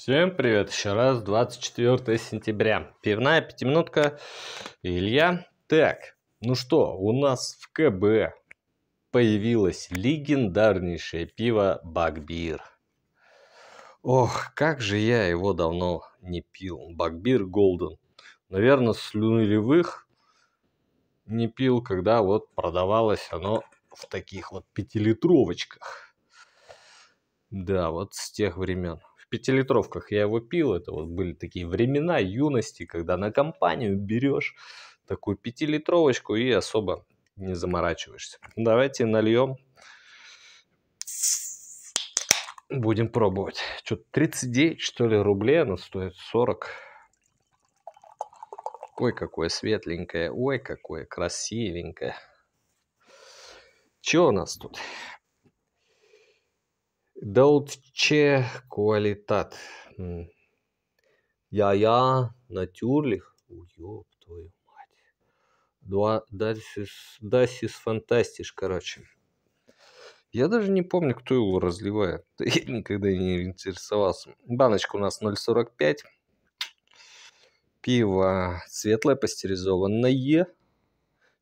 Всем привет еще раз, 24 сентября, пивная пятиминутка, Илья. Так, ну что, у нас в КБ появилось легендарнейшее пиво Багбир. Ох, как же я его давно не пил, Багбир Голден. Наверное, с не пил, когда вот продавалось оно в таких вот пятилитровочках. Да, вот с тех времен пятилитровках я его пил. Это вот были такие времена юности, когда на компанию берешь такую пятилитровочку и особо не заморачиваешься. Давайте нальем. Будем пробовать. Что-то 39, что ли, рублей она стоит 40. Ой, какое светленькое. Ой, какое красивенькое. Что у нас тут? Deutsche куалитат, Я-я, натюрлих. Уёб твою мать. Дальше, дальше фантастиш, короче. Я даже не помню, кто его разливает. Я никогда не интересовался. Баночка у нас 0,45. Пиво светлое, пастеризованное.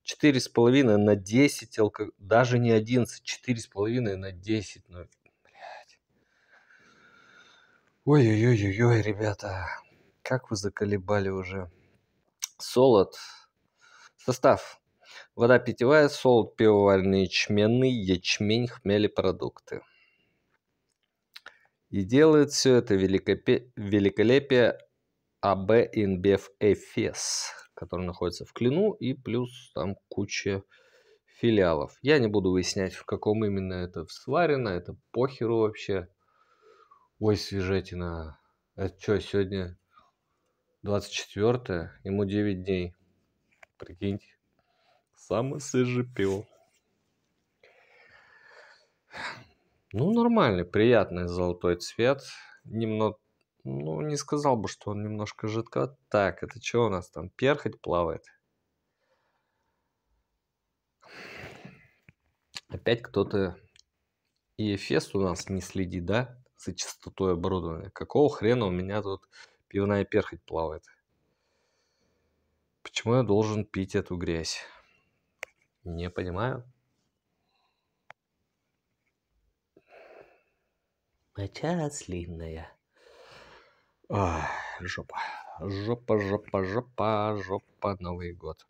4,5 на 10 алкоголь. Даже не 11, 4,5 на 10. Ну, Ой-ой-ой-ой, ребята, как вы заколебали уже. Солод. Состав. Вода питьевая, солод пивоварный, ячменный, ячмень, хмели, продукты. И делает все это великопе... великолепие АБ Инбев Эфес, который находится в Клину, и плюс там куча филиалов. Я не буду выяснять, в каком именно это сварено, это похеру вообще. Ой, свежатина. Это что, сегодня 24 ему 9 дней. Прикиньте. Самый сыжепил. Ну, нормальный, приятный золотой цвет. Немного, ну, не сказал бы, что он немножко жидко. Так, это что у нас там? Перхоть плавает. Опять кто-то и Эфес у нас не следит, да? с частотой оборудования. Какого хрена у меня тут пивная перхоть плавает? Почему я должен пить эту грязь? Не понимаю. Моча маслинная. Ах, жопа. Жопа, жопа, жопа, жопа, Новый год.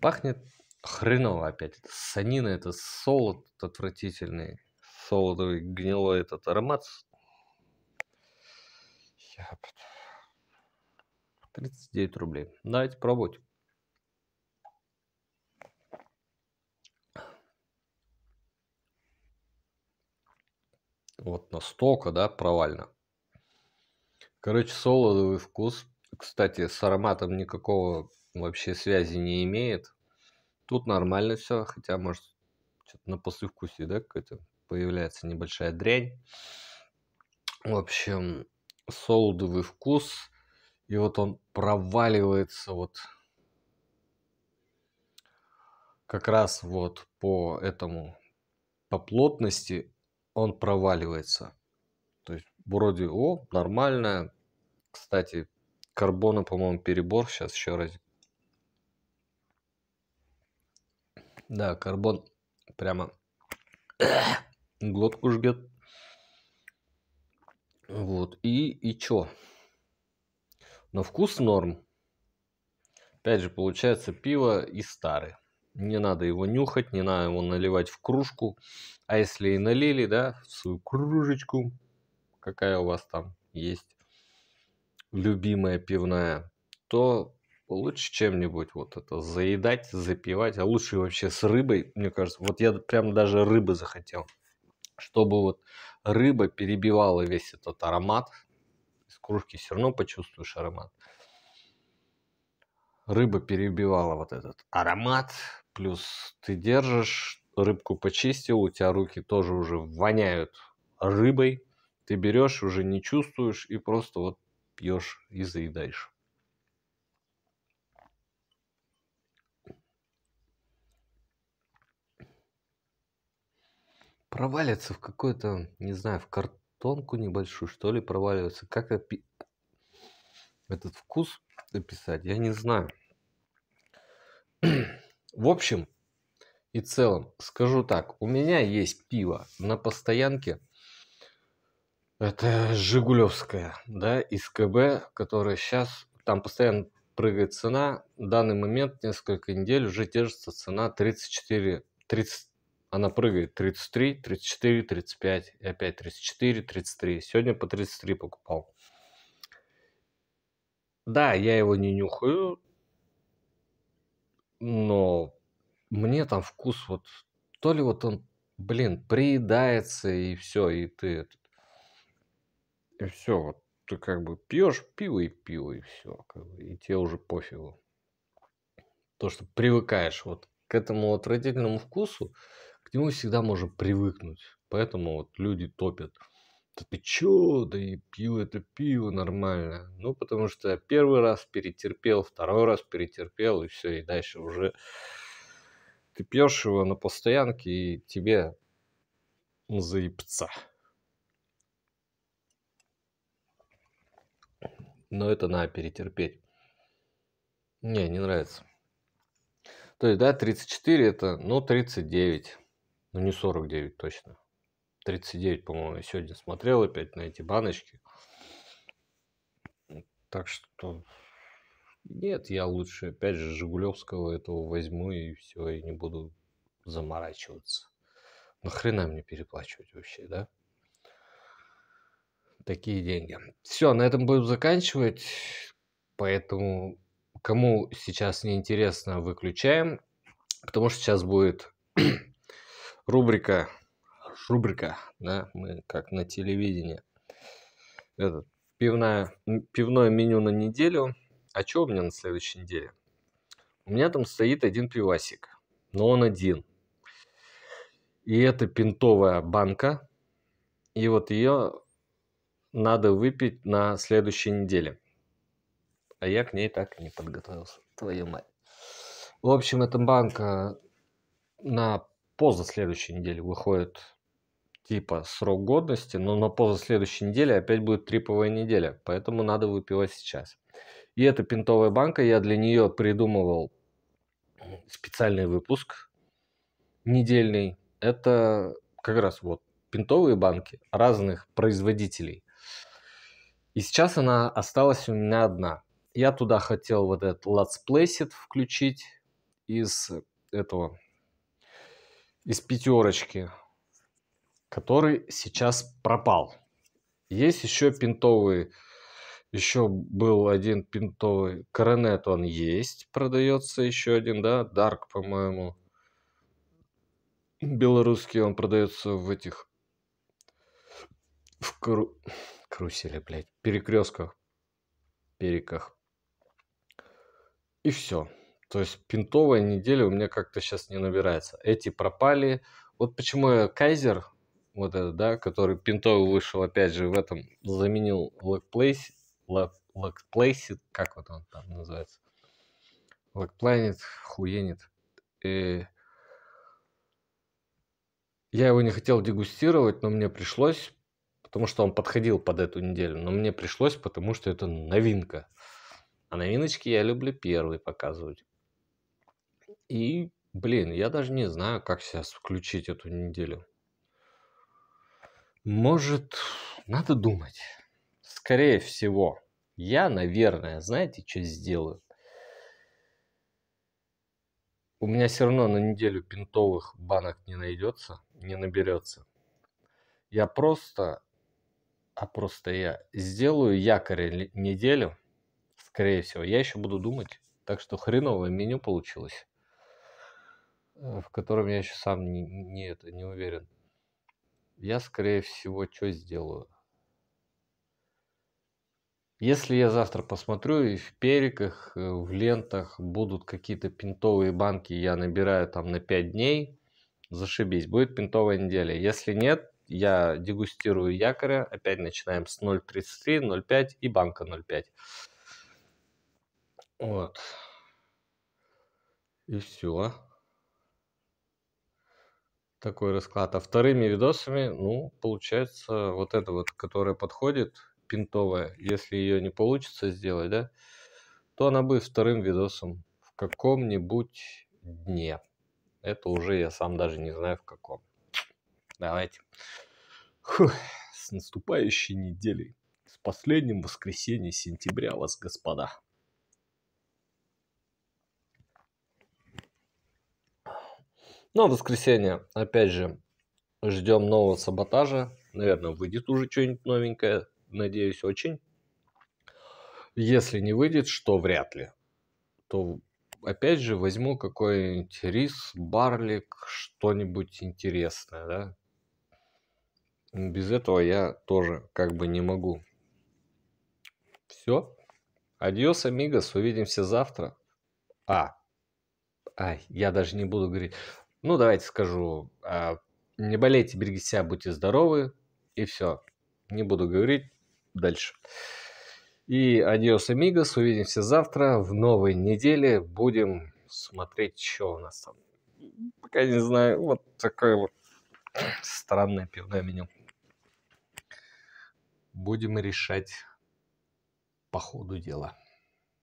Пахнет хреново опять. Это санина, это солод отвратительный. Солодовый гнилой этот аромат. 39 рублей. Давайте пробовать. Вот настолько, да, провально. Короче, солодовый вкус. Кстати, с ароматом никакого вообще связи не имеет. Тут нормально все, хотя, может, что-то на послевкусие, да, какая-то появляется небольшая дрянь. В общем, солодовый вкус, и вот он проваливается вот как раз вот по этому, по плотности он проваливается. То есть вроде, о, нормально. Кстати, карбона, по-моему, перебор. Сейчас еще раз Да, карбон прямо глотку жгет. Вот, и, и чё? Но вкус норм. Опять же, получается пиво и старый. Не надо его нюхать, не надо его наливать в кружку. А если и налили, да, в свою кружечку, какая у вас там есть любимая пивная, то лучше чем-нибудь вот это заедать, запивать, а лучше вообще с рыбой, мне кажется. Вот я прям даже рыбы захотел, чтобы вот рыба перебивала весь этот аромат. Из кружки все равно почувствуешь аромат. Рыба перебивала вот этот аромат, плюс ты держишь, рыбку почистил, у тебя руки тоже уже воняют рыбой, ты берешь, уже не чувствуешь и просто вот пьешь и заедаешь. провалится в какую-то, не знаю, в картонку небольшую, что ли, проваливается. Как опи... этот вкус описать, я не знаю. в общем и целом, скажу так, у меня есть пиво на постоянке. Это Жигулевское, да, из КБ, которое сейчас, там постоянно прыгает цена. В данный момент, несколько недель, уже держится цена 34, 30, она прыгает 33, 34, 35, и опять 34, 33. Сегодня по 33 покупал. Да, я его не нюхаю, но мне там вкус вот, то ли вот он, блин, приедается и все, и ты этот, и все, вот ты как бы пьешь пиво и пиво, и все, как бы, и тебе уже пофигу. То, что привыкаешь вот к этому отвратительному вкусу, к нему всегда можно привыкнуть. Поэтому вот люди топят. Да ты чё, да и пью, это пиво нормально. Ну, потому что первый раз перетерпел, второй раз перетерпел, и все, и дальше уже ты пьешь его на постоянке, и тебе заебца. Но это надо перетерпеть. Не, не нравится. То есть, да, 34 это, ну, 39. Ну не 49 точно. 39, по-моему, я сегодня смотрел опять на эти баночки. Так что нет, я лучше опять же Жигулевского этого возьму и все, и не буду заморачиваться. Нахрена мне переплачивать вообще, да? Такие деньги. Все, на этом будем заканчивать. Поэтому, кому сейчас неинтересно, выключаем. Потому что сейчас будет рубрика, рубрика, да, мы как на телевидении. Этот, пивное пивное меню на неделю. А что у меня на следующей неделе? У меня там стоит один пивасик, но он один. И это пинтовая банка, и вот ее надо выпить на следующей неделе. А я к ней так и не подготовился. Твою мать. В общем, эта банка на поза следующей недели выходит типа срок годности, но на поза следующей недели опять будет триповая неделя, поэтому надо выпивать сейчас. И эта пинтовая банка, я для нее придумывал специальный выпуск недельный. Это как раз вот пинтовые банки разных производителей. И сейчас она осталась у меня одна. Я туда хотел вот этот Let's Place It включить из этого из пятерочки, который сейчас пропал. Есть еще пинтовые, еще был один пинтовый коронет, он есть, продается еще один, да, Dark, по-моему. Белорусский, он продается в этих, в кру... карусели, блядь, перекрестках, переках. И все. То есть пинтовая неделя у меня как-то сейчас не набирается. Эти пропали. Вот почему я Кайзер, вот этот, да, который пинтовый вышел, опять же, в этом заменил Лакплейс, Лакплейс, как вот он там называется? Лакпланет, хуенит. И э, я его не хотел дегустировать, но мне пришлось, потому что он подходил под эту неделю, но мне пришлось, потому что это новинка. А новиночки я люблю первые показывать. И, блин, я даже не знаю, как сейчас включить эту неделю. Может, надо думать. Скорее всего, я, наверное, знаете, что сделаю? У меня все равно на неделю пинтовых банок не найдется, не наберется. Я просто, а просто я сделаю якорь неделю, скорее всего. Я еще буду думать, так что хреновое меню получилось. Э, в котором я еще сам не, не, это, не уверен. Я, скорее всего, что сделаю? Если я завтра посмотрю, и в периках, э, в лентах будут какие-то пинтовые банки, я набираю там на 5 дней, зашибись, будет пинтовая неделя. Если нет, я дегустирую якоря, опять начинаем с 0.33, 0.5 и банка 0.5. Вот. И все такой расклад. А вторыми видосами, ну, получается, вот это вот, которая подходит, пинтовая, если ее не получится сделать, да, то она будет вторым видосом в каком-нибудь дне. Это уже я сам даже не знаю в каком. Давайте. Фух, с наступающей неделей. С последним воскресеньем сентября вас, господа. Но ну, в воскресенье, опять же, ждем нового саботажа. Наверное, выйдет уже что-нибудь новенькое. Надеюсь, очень. Если не выйдет, что вряд ли, то опять же возьму какой-нибудь рис, барлик, что-нибудь интересное, да. Без этого я тоже как бы не могу. Все. Адьос, амигос, увидимся завтра. А, ай, я даже не буду говорить ну, давайте скажу, а, не болейте, берегите себя, будьте здоровы, и все. Не буду говорить дальше. И адиос, амигос, увидимся завтра в новой неделе. Будем смотреть, что у нас там. Пока не знаю, вот такое вот странное пивное меню. Будем решать по ходу дела.